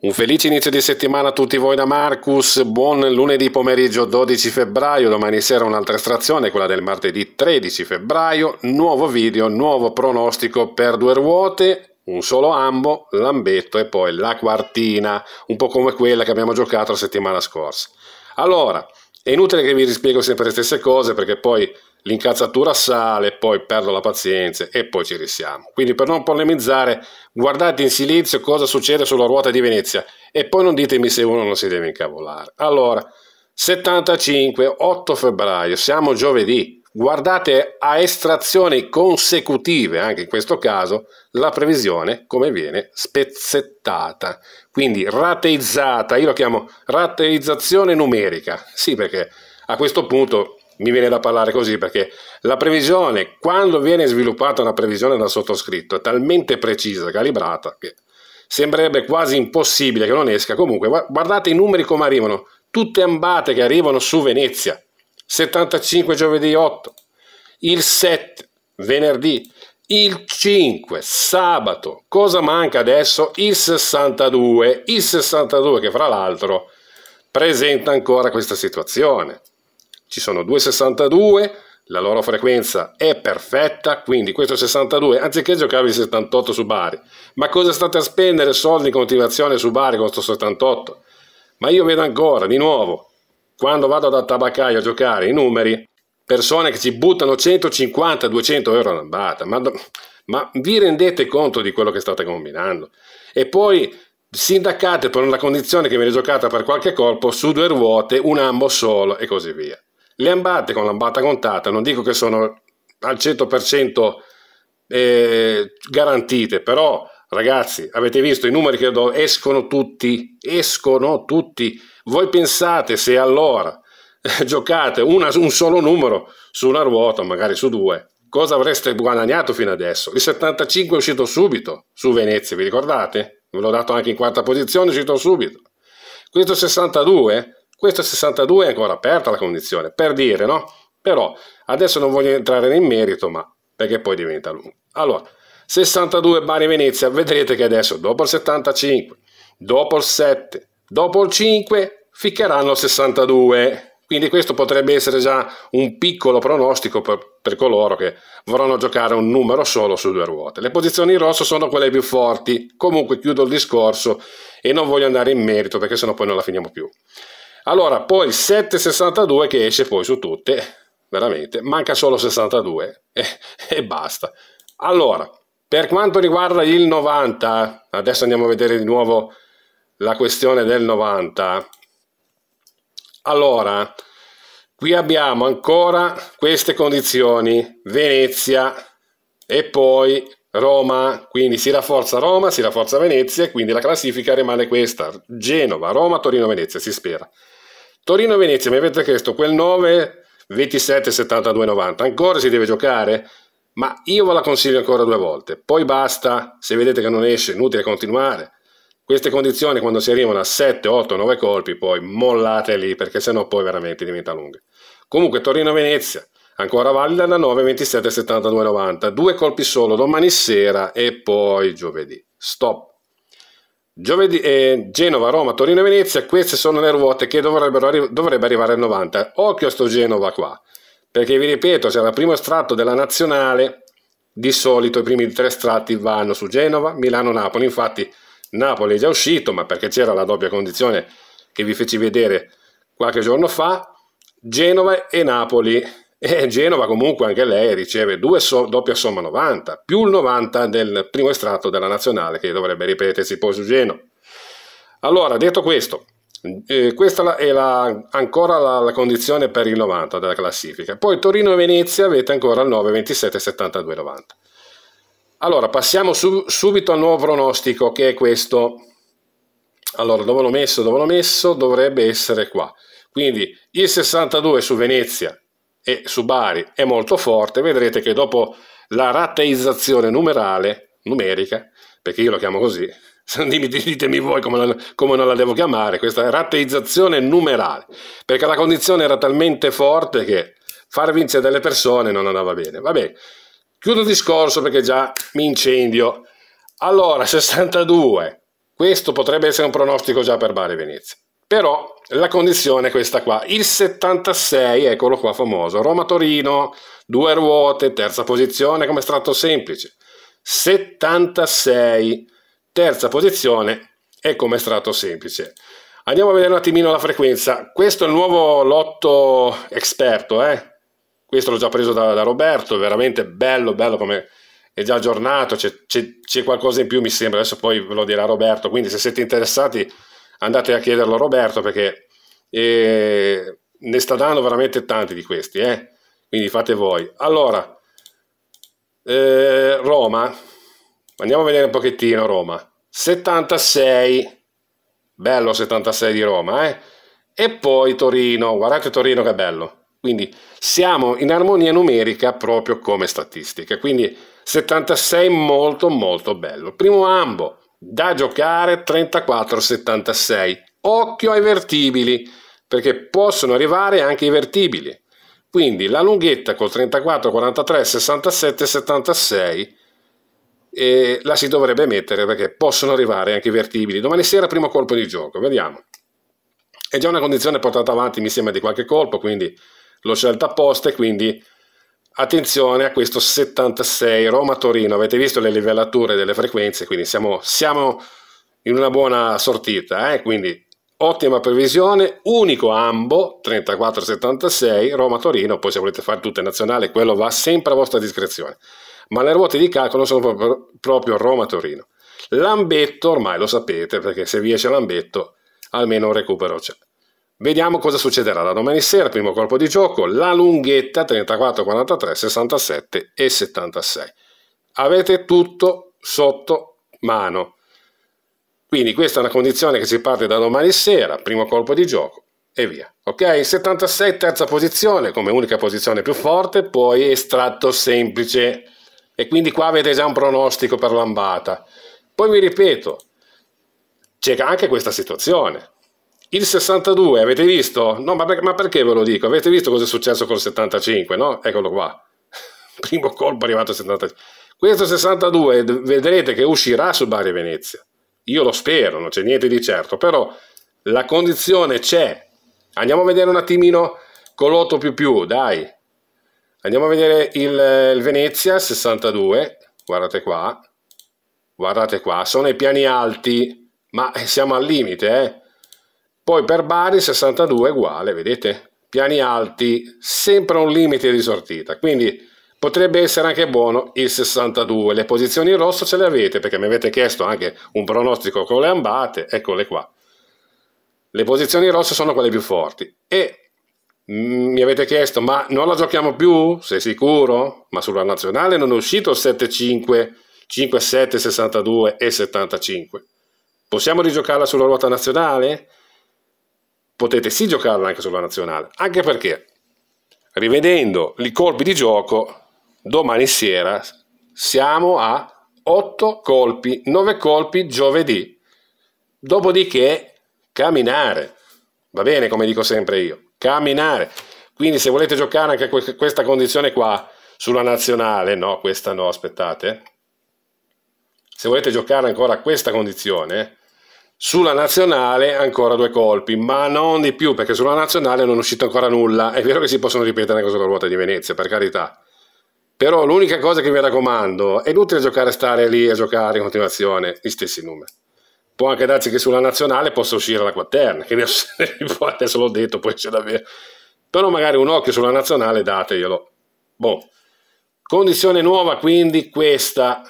Un felice inizio di settimana a tutti voi da Marcus, buon lunedì pomeriggio 12 febbraio, domani sera un'altra estrazione, quella del martedì 13 febbraio, nuovo video, nuovo pronostico per due ruote, un solo ambo, l'ambetto e poi la quartina, un po' come quella che abbiamo giocato la settimana scorsa. Allora, è inutile che vi rispiego sempre le stesse cose perché poi l'incazzatura sale, poi perdo la pazienza e poi ci risiamo. Quindi per non polemizzare, guardate in silenzio cosa succede sulla ruota di Venezia e poi non ditemi se uno non si deve incavolare. Allora, 75, 8 febbraio, siamo giovedì. Guardate a estrazioni consecutive, anche in questo caso, la previsione come viene spezzettata, quindi rateizzata, io la chiamo rateizzazione numerica, sì perché a questo punto mi viene da parlare così perché la previsione, quando viene sviluppata una previsione dal sottoscritto, è talmente precisa, calibrata, che sembrerebbe quasi impossibile che non esca. Comunque, guardate i numeri come arrivano, tutte ambate che arrivano su Venezia, 75 giovedì 8, il 7 venerdì, il 5 sabato, cosa manca adesso? Il 62, il 62 che fra l'altro presenta ancora questa situazione. Ci sono due 62, la loro frequenza è perfetta, quindi questo 62, anziché giocare il 78 su Bari, ma cosa state a spendere soldi in continuazione su Bari con questo 78? Ma io vedo ancora, di nuovo, quando vado dal tabaccaio a giocare i numeri, persone che ci buttano 150-200 euro alla bata, ma, ma vi rendete conto di quello che state combinando? E poi sindacate per una condizione che viene giocata per qualche colpo su due ruote, un ambo solo e così via. Le ambate con l'ambata contata non dico che sono al 100% eh, garantite, però ragazzi avete visto i numeri che do, escono tutti, escono tutti voi pensate se allora eh, giocate una, un solo numero su una ruota, magari su due, cosa avreste guadagnato fino adesso? Il 75 è uscito subito su Venezia, vi ricordate? Ve l'ho dato anche in quarta posizione, è uscito subito. Questo 62, questo 62 è ancora aperta la condizione, per dire, no? Però adesso non voglio entrare nel merito, ma perché poi diventa lungo. Allora, 62 Bari Venezia, vedrete che adesso dopo il 75, dopo il 7, dopo il 5 ficcheranno 62. Quindi questo potrebbe essere già un piccolo pronostico per, per, coloro che vorranno giocare un numero solo su due ruote. Le posizioni in rosso sono quelle più forti, comunque chiudo il discorso e non voglio andare in merito perché sennò poi non la finiamo più. Allora, poi il 7,62 che esce poi su tutte, veramente, manca solo 62 e, e basta. Allora, per quanto riguarda il 90, adesso andiamo a vedere di nuovo la questione del 90 allora, qui abbiamo ancora queste condizioni, Venezia e poi Roma, quindi si rafforza Roma, si rafforza Venezia, e quindi la classifica rimane questa, Genova, Roma, Torino, Venezia, si spera. Torino, Venezia, mi avete chiesto quel 9, 27, 72, 90, ancora si deve giocare? Ma io ve la consiglio ancora due volte, poi basta, se vedete che non esce, inutile continuare, queste condizioni quando si arrivano a 7, 8, 9 colpi poi mollate lì perché sennò poi veramente diventa lunga. Comunque Torino-Venezia, ancora valida da 9, 27, 72, 90. Due colpi solo domani sera e poi giovedì. Stop. Giovedì, eh, Genova, Roma, Torino e Venezia, queste sono le ruote che arri dovrebbe arrivare al 90. Occhio a sto Genova qua, perché vi ripeto, siamo al primo estratto della nazionale, di solito i primi tre estratti vanno su Genova, Milano, Napoli, infatti Napoli è già uscito, ma perché c'era la doppia condizione che vi feci vedere qualche giorno fa, Genova e Napoli. E Genova comunque anche lei riceve due so, doppia somma 90, più il 90 del primo estratto della nazionale che dovrebbe ripetersi poi su Genova. Allora, detto questo, eh, questa è la, ancora la, la, condizione per il 90 della classifica. Poi Torino e Venezia avete ancora il 9, 27, 72, 90. Allora, passiamo su, subito al nuovo pronostico, che è questo. Allora, dove l'ho messo? Dove l'ho messo? Dovrebbe essere qua. Quindi il 62 su Venezia e su Bari è molto forte. Vedrete che dopo la rateizzazione numerale, numerica, perché io la chiamo così, ditemi voi come, la, come non la devo chiamare, questa rateizzazione numerale, perché la condizione era talmente forte che far vincere delle persone non andava bene. Va bene. Chiudo il discorso perché già mi incendio. Allora, 62. Questo potrebbe essere un pronostico già per Bari Venezia. Però la condizione è questa qua. Il 76, eccolo qua famoso. Roma-Torino, due ruote, terza posizione come strato semplice. 76, terza posizione e come strato semplice. Andiamo a vedere un attimino la frequenza. Questo è il nuovo lotto esperto, eh? questo l'ho già preso da, da Roberto, veramente bello, bello come è già aggiornato, c'è, c'è, c'è, qualcosa in più mi sembra, adesso poi ve lo dirà Roberto, quindi se siete interessati andate a chiederlo a Roberto perché eh, ne sta dando veramente tanti di questi, eh? quindi fate voi. Allora, eh, Roma, andiamo a vedere un pochettino Roma, 76, bello 76 di Roma, eh. e poi Torino, guardate Torino che bello, quindi siamo in armonia numerica proprio come statistica. Quindi 76 molto molto bello. Primo ambo da giocare 34-76. Occhio ai vertibili perché possono arrivare anche i vertibili. Quindi la lunghetta col 34, 43, 67, 76 eh, la si dovrebbe mettere perché possono arrivare anche i vertibili. Domani sera primo colpo di gioco, vediamo. È già una condizione portata avanti, mi sembra, di qualche colpo, quindi l'ho scelta apposta e quindi attenzione a questo 76 Roma-Torino, avete visto le livellature delle frequenze, quindi siamo, siamo in una buona sortita, eh? quindi ottima previsione, unico ambo 34-76 Roma-Torino, poi se volete fare tutte nazionale, quello va sempre a vostra discrezione, ma le ruote di calcolo sono proprio, proprio Roma-Torino. L'ambetto ormai lo sapete perché se vi esce l'ambetto almeno un recupero c'è. Vediamo cosa succederà da domani sera, primo colpo di gioco, la lunghetta 34, 43, 67 e 76. Avete tutto sotto mano. Quindi questa è una condizione che si parte da domani sera, primo colpo di gioco e via. Ok? 76 terza posizione come unica posizione più forte, poi estratto semplice. E quindi qua avete già un pronostico per l'ambata. Poi vi ripeto, c'è anche questa situazione. Il 62, avete visto? No, ma, per, ma perché ve lo dico? Avete visto cosa è successo col 75, no? Eccolo qua. Primo colpo arrivato al 75. Questo 62 vedrete che uscirà su Bari Venezia. Io lo spero, non c'è niente di certo, però la condizione c'è. Andiamo a vedere un attimino Colotto più più, dai. Andiamo a vedere il, il Venezia 62, guardate qua, guardate qua, sono i piani alti, ma siamo al limite, eh. Poi per Bari 62 è uguale, vedete? Piani alti, sempre un limite di sortita, quindi potrebbe essere anche buono il 62. Le posizioni in rosso ce le avete perché mi avete chiesto anche un pronostico con le ambate, eccole qua. Le posizioni rosse sono quelle più forti e mm, mi avete chiesto ma non la giochiamo più? Sei sicuro? Ma sulla nazionale non è uscito 7-5, 5-7, 62 e 75. Possiamo rigiocarla sulla ruota nazionale? potete sì giocarla anche sulla nazionale, anche perché rivedendo i colpi di gioco, domani sera siamo a 8 colpi, 9 colpi giovedì, dopodiché camminare, va bene come dico sempre io, camminare. Quindi se volete giocare anche questa condizione qua sulla nazionale, no, questa no, aspettate. Se volete giocare ancora a questa condizione, sulla nazionale ancora due colpi, ma non di più, perché sulla nazionale non è uscito ancora nulla. È vero che si possono ripetere anche sulla ruota di Venezia, per carità. Però l'unica cosa che mi raccomando, è inutile giocare, stare lì a giocare in continuazione gli stessi numeri. Può anche darsi che sulla nazionale possa uscire la quaterna, che adesso l'ho detto, poi c'è davvero. Però magari un occhio sulla nazionale dateglielo. Boh. Condizione nuova quindi questa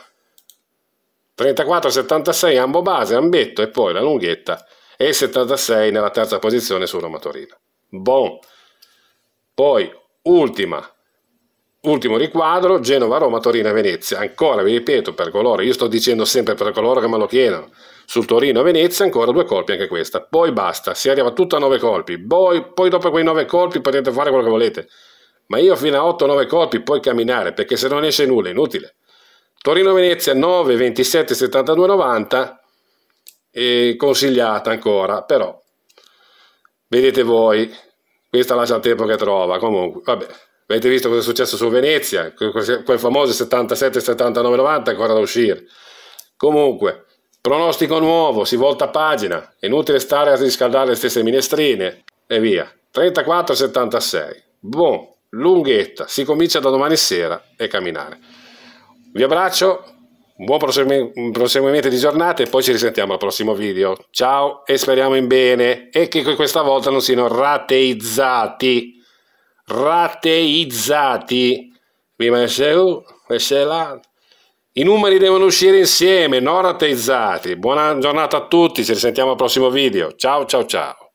34-76 ambo base, ambetto e poi la lunghetta e 76 nella terza posizione su Roma Torino. Bon. Poi ultima, ultimo riquadro, Genova, Roma, Torino Venezia. Ancora vi ripeto per coloro, io sto dicendo sempre per coloro che me lo chiedono, sul Torino Venezia ancora due colpi anche questa. Poi basta, si arriva tutto a 9 colpi. Poi, poi dopo quei 9 colpi potete fare quello che volete. Ma io fino a 8-9 colpi puoi camminare perché se non esce nulla è inutile. Torino-Venezia 9, 27, 72, 90 e consigliata ancora, però vedete voi, questa lascia il tempo che trova, comunque, vabbè, avete visto cosa è successo su Venezia, quel famoso 77, 79, 90 ancora da uscire. Comunque, pronostico nuovo, si volta pagina, inutile stare a riscaldare le stesse minestrine e via. 34, 76, buon, lunghetta, si comincia da domani sera e camminare. Vi abbraccio, buon prosegui- proseguimento di giornata e poi ci risentiamo al prossimo video. Ciao e speriamo in bene e che questa volta non siano rateizzati. Rateizzati. Prima esce U, esce là. I numeri devono uscire insieme, non rateizzati. Buona giornata a tutti, ci risentiamo al prossimo video. Ciao ciao ciao.